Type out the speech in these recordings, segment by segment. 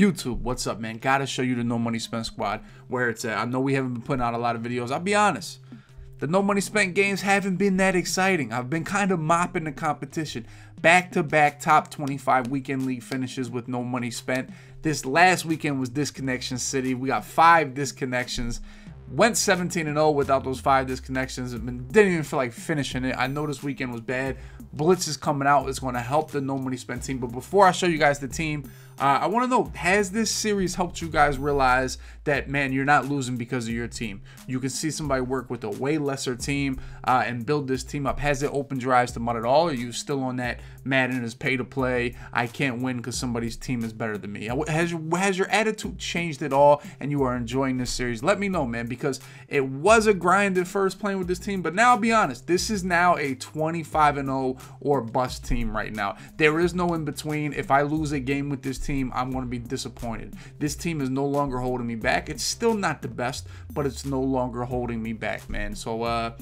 YouTube, what's up, man? Gotta show you the No Money Spent Squad where it's at. I know we haven't been putting out a lot of videos. I'll be honest. The No Money Spent games haven't been that exciting. I've been kind of mopping the competition. Back to back top 25 weekend league finishes with no money spent. This last weekend was Disconnection City. We got five disconnections. Went 17 and 0 without those five disconnections. Didn't even feel like finishing it. I know this weekend was bad. Blitz is coming out. It's going to help the no money spent team. But before I show you guys the team, uh, I want to know has this series helped you guys realize that man you're not losing because of your team you can see somebody work with a way lesser team uh, and build this team up has it open drives to mud at all are you still on that madden is pay to play i can't win because somebody's team is better than me has, has your attitude changed at all and you are enjoying this series let me know man because it was a grind at first playing with this team but now i'll be honest this is now a 25 and 0 or bust team right now there is no in between if i lose a game with this team i'm going to be disappointed this team is no longer holding me back back. It's still not the best, but it's no longer holding me back, man. So, uh,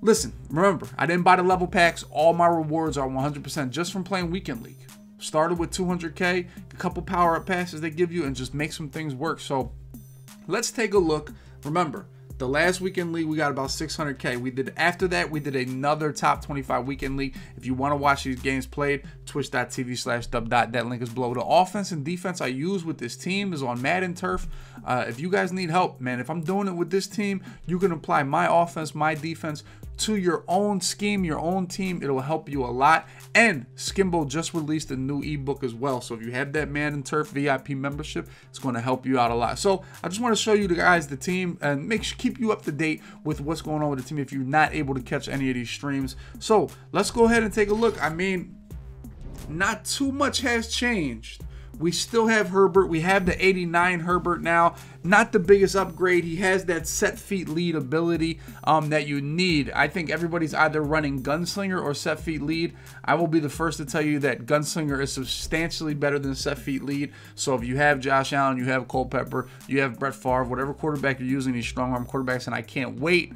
listen, remember, I didn't buy the level packs. All my rewards are 100% just from playing Weekend League. Started with 200K, a couple power up passes they give you, and just make some things work. So, let's take a look. Remember, the last weekend league we got about 600k we did after that we did another top 25 weekend league if you want to watch these games played twitch.tv slash dub dot that link is below the offense and defense i use with this team is on madden turf uh, if you guys need help man if i'm doing it with this team you can apply my offense my defense to your own scheme, your own team. It'll help you a lot. And Skimbo just released a new ebook as well. So if you have that Man and Turf VIP membership, it's going to help you out a lot. So I just want to show you the guys, the team, and make sure keep you up to date with what's going on with the team if you're not able to catch any of these streams. So let's go ahead and take a look. I mean, not too much has changed we still have Herbert. We have the 89 Herbert now. Not the biggest upgrade. He has that set feet lead ability um, that you need. I think everybody's either running Gunslinger or set feet lead. I will be the first to tell you that Gunslinger is substantially better than set feet lead. So if you have Josh Allen, you have Culpepper, you have Brett Favre, whatever quarterback you're using, these strong arm quarterbacks, and I can't wait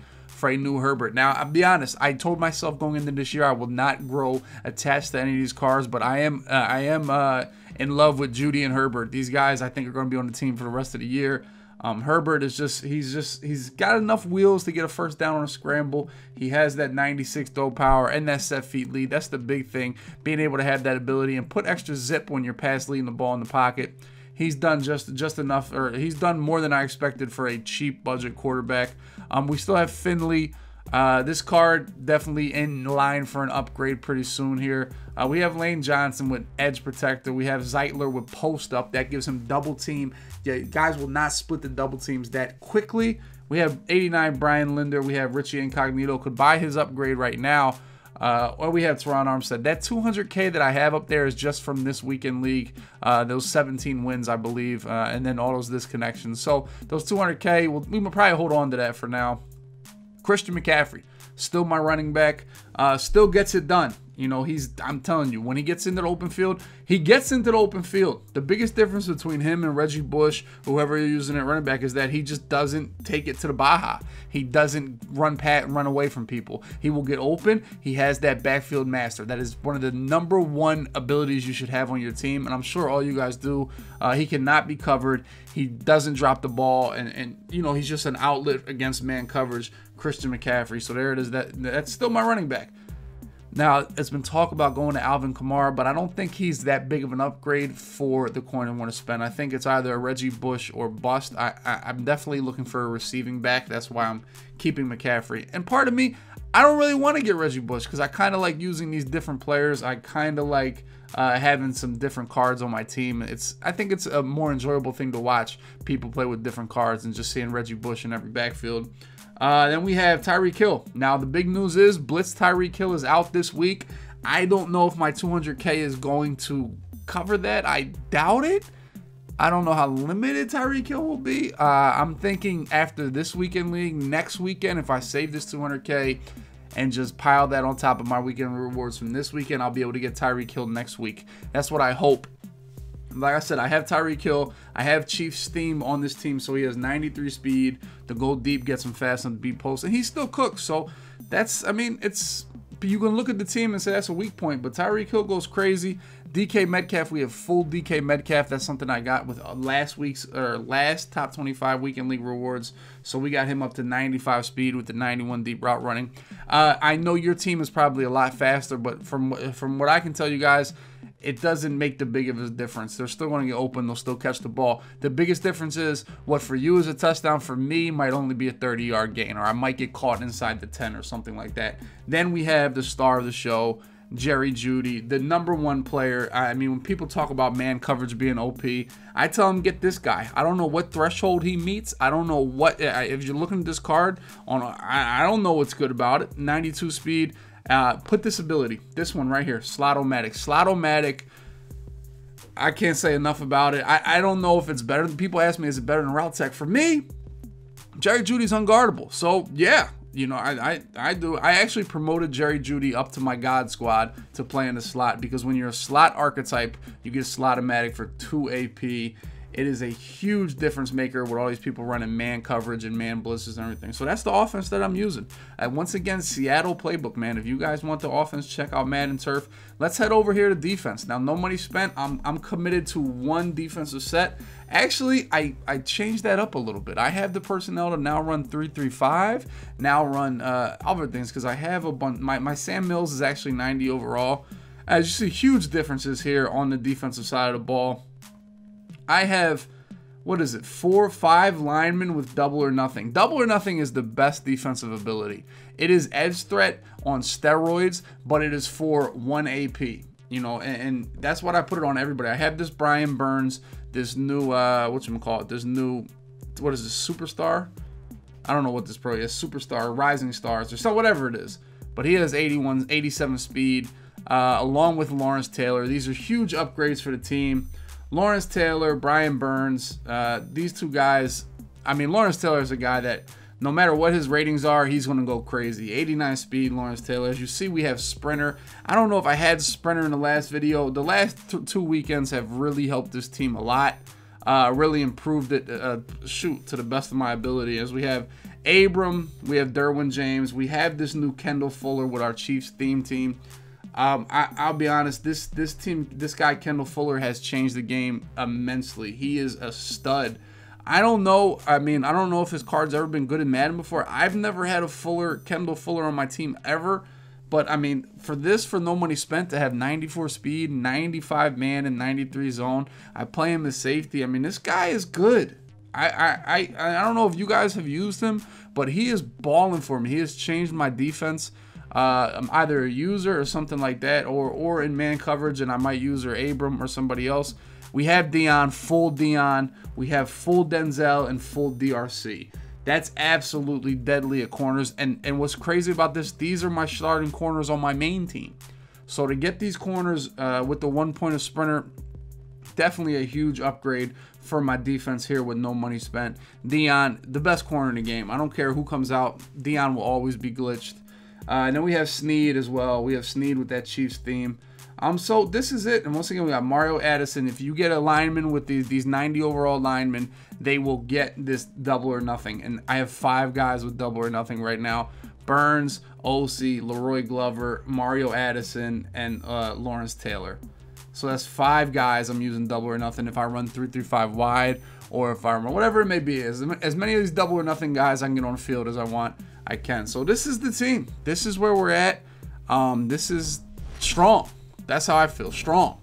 New Herbert. Now, I'll be honest. I told myself going into this year I will not grow attached to any of these cars, but I am uh, I am uh, in love with Judy and Herbert. These guys I think are going to be on the team for the rest of the year. Um, Herbert is just he's just he's got enough wheels to get a first down on a scramble. He has that 96 throw power and that set feet lead. That's the big thing, being able to have that ability and put extra zip when you're pass leading the ball in the pocket he's done just just enough, or he's done more than I expected for a cheap budget quarterback. Um, we still have Finley. Uh, this card definitely in line for an upgrade pretty soon here. Uh, we have Lane Johnson with edge protector. We have Zeitler with post up. That gives him double team. Yeah, guys will not split the double teams that quickly. We have 89 Brian Linder. We have Richie Incognito. Could buy his upgrade right now. Uh, we have Teron Armstead. That 200K that I have up there is just from this weekend league. Uh, those 17 wins, I believe, uh, and then all those disconnections. So those 200K, we'll, we will probably hold on to that for now. Christian McCaffrey, still my running back, uh, still gets it done. You know, he's, I'm telling you, when he gets into the open field, he gets into the open field. The biggest difference between him and Reggie Bush, whoever you're using at running back, is that he just doesn't take it to the Baja. He doesn't run pat and run away from people. He will get open. He has that backfield master. That is one of the number one abilities you should have on your team. And I'm sure all you guys do. Uh, he cannot be covered. He doesn't drop the ball. And, and, you know, he's just an outlet against man coverage, Christian McCaffrey. So there it is. That That's still my running back. Now, it's been talk about going to Alvin Kamara, but I don't think he's that big of an upgrade for the coin I want to spend. I think it's either Reggie Bush or bust. I, I, am definitely looking for a receiving back. That's why I'm keeping McCaffrey. And part of me, I don't really want to get Reggie Bush because I kind of like using these different players. I kind of like uh, having some different cards on my team. It's I think it's a more enjoyable thing to watch people play with different cards and just seeing Reggie Bush in every backfield. Uh, then we have Tyreek Hill. Now, the big news is Blitz Tyreek Hill is out this week. I don't know if my 200K is going to cover that. I doubt it. I don't know how limited Tyreek Hill will be. Uh, I'm thinking after this weekend league, next weekend, if I save this 200K and just pile that on top of my weekend rewards from this weekend, I'll be able to get Tyreek Hill next week. That's what I hope like I said, I have Tyreek Hill. I have Chiefs theme on this team, so he has 93 speed. The gold deep gets him fast on the beat post, and he still cooks. So that's, I mean, it's you can look at the team and say that's a weak point, but Tyreek Hill goes crazy. DK Metcalf, we have full DK Metcalf. That's something I got with uh, last week's or last top 25 weekend league rewards. So we got him up to 95 speed with the 91 deep route running. Uh, I know your team is probably a lot faster, but from from what I can tell you guys, it doesn't make the big of a difference. They're still going to get open. They'll still catch the ball. The biggest difference is what for you is a touchdown, for me might only be a 30 yard gain, or I might get caught inside the 10 or something like that. Then we have the star of the show. Jerry Judy, the number one player. I mean, when people talk about man coverage being OP, I tell them get this guy. I don't know what threshold he meets. I don't know what if you're looking at this card on. I, don't know what's good about it. 92 speed. Uh, put this ability, this one right here, slot o slot I can't say enough about it. I, I don't know if it's better. People ask me, is it better than Route Tech? For me, Jerry Judy's unguardable. So yeah, you know, I, I, I do. I actually promoted Jerry Judy up to my God squad to play in the slot because when you're a slot archetype, you get a Slotomatic for 2 AP it is a huge difference maker with all these people running man coverage and man blitzes and everything. So that's the offense that I'm using. And once again, Seattle playbook, man. If you guys want the offense, check out Madden Turf. Let's head over here to defense. Now, no money spent. I'm, I'm committed to one defensive set. Actually, I, I changed that up a little bit. I have the personnel to now run 335, now run uh, other things because I have a bunch. My, my Sam Mills is actually 90 overall. As you see, huge differences here on the defensive side of the ball. I have what is it, four five linemen with double or nothing. Double or nothing is the best defensive ability. It is edge threat on steroids, but it is for one AP. You know, and, and that's what I put it on everybody. I have this Brian Burns, this new uh what you call it, this new what is this superstar? I don't know what this pro is, superstar, rising stars, or so whatever it is. But he has 81, 87 speed, uh, along with Lawrence Taylor. These are huge upgrades for the team. Lawrence Taylor, Brian Burns, uh, these two guys. I mean, Lawrence Taylor is a guy that no matter what his ratings are, he's going to go crazy. 89 speed, Lawrence Taylor. As you see, we have Sprinter. I don't know if I had Sprinter in the last video. The last two weekends have really helped this team a lot. Uh, really improved it, uh, shoot, to the best of my ability. As we have Abram, we have Derwin James, we have this new Kendall Fuller with our Chiefs theme team. Um, I, will be honest. This this team, this guy Kendall Fuller has changed the game immensely. He is a stud. I don't know. I mean, I don't know if his card's ever been good in Madden before. I've never had a Fuller Kendall Fuller on my team ever. But I mean, for this, for no money spent, to have 94 speed, 95 man, and 93 zone, I play him as safety. I mean, this guy is good. I I I, I don't know if you guys have used him, but he is balling for me. He has changed my defense. Uh, I'm either a user or something like that, or or in man coverage, and I might use or Abram or somebody else. We have Dion, full Dion. We have full Denzel and full DRC. That's absolutely deadly at corners. And and what's crazy about this? These are my starting corners on my main team. So to get these corners uh, with the one point of sprinter, definitely a huge upgrade for my defense here with no money spent. Dion, the best corner in the game. I don't care who comes out. Dion will always be glitched. Uh, then we have Sneed as well. We have Sneed with that Chiefs theme. Um, so this is it. And once again, we got Mario Addison. If you get a lineman with these, these 90 overall linemen, they will get this double or nothing. And I have five guys with double or nothing right now. Burns, O.C., Leroy Glover, Mario Addison, and uh, Lawrence Taylor. So that's five guys I'm using double or nothing if I run three, three, five wide or a fireman, whatever it may be. As, as many of these double or nothing guys I can get on the field as I want, I can. So this is the team. This is where we're at. Um, this is strong. That's how I feel. Strong.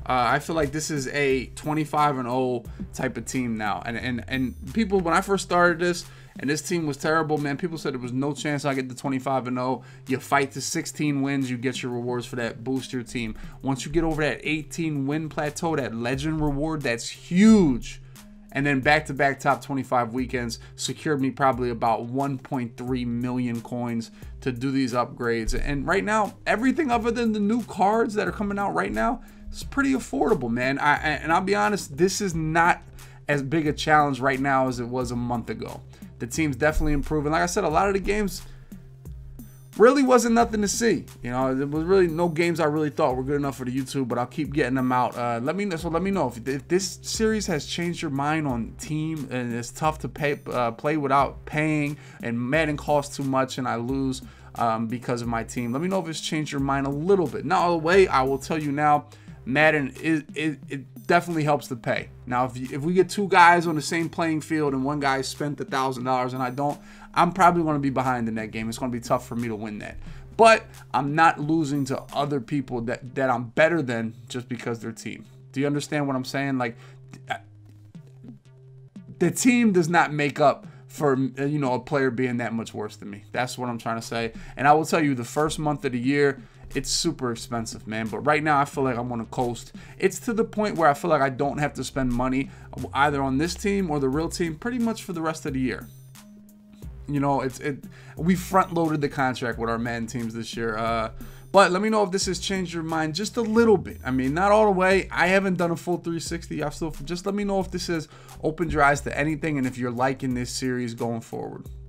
Uh, I feel like this is a 25 and 0 type of team now. And and and people, when I first started this, and this team was terrible, man. People said there was no chance I get the 25 and 0. You fight to 16 wins, you get your rewards for that. Boost your team. Once you get over that 18 win plateau, that legend reward, that's huge and then back-to-back top 25 weekends secured me probably about 1.3 million coins to do these upgrades and right now everything other than the new cards that are coming out right now is pretty affordable man I, and i'll be honest this is not as big a challenge right now as it was a month ago the team's definitely improving like i said a lot of the games really wasn't nothing to see. You know, there was really no games I really thought were good enough for the YouTube, but I'll keep getting them out. Uh, let me know. So let me know if, if, this series has changed your mind on team, and it's tough to pay uh, play without paying, and Madden costs too much, and I lose um, because of my team. Let me know if it's changed your mind a little bit. Not all the way. I will tell you now. Madden it, it, it definitely helps to pay. Now, if, you, if we get two guys on the same playing field and one guy spent a thousand dollars and I don't, I'm probably going to be behind in that game. It's going to be tough for me to win that. But I'm not losing to other people that, that I'm better than just because they're team. Do you understand what I'm saying? Like, the team does not make up for you know a player being that much worse than me. That's what I'm trying to say. And I will tell you, the first month of the year, it's super expensive, man. But right now, I feel like I'm on a coast. It's to the point where I feel like I don't have to spend money either on this team or the real team pretty much for the rest of the year you know, it's it. We front loaded the contract with our men teams this year. Uh, but let me know if this has changed your mind just a little bit. I mean, not all the way. I haven't done a full 360. I've still just let me know if this has opened your eyes to anything and if you're liking this series going forward.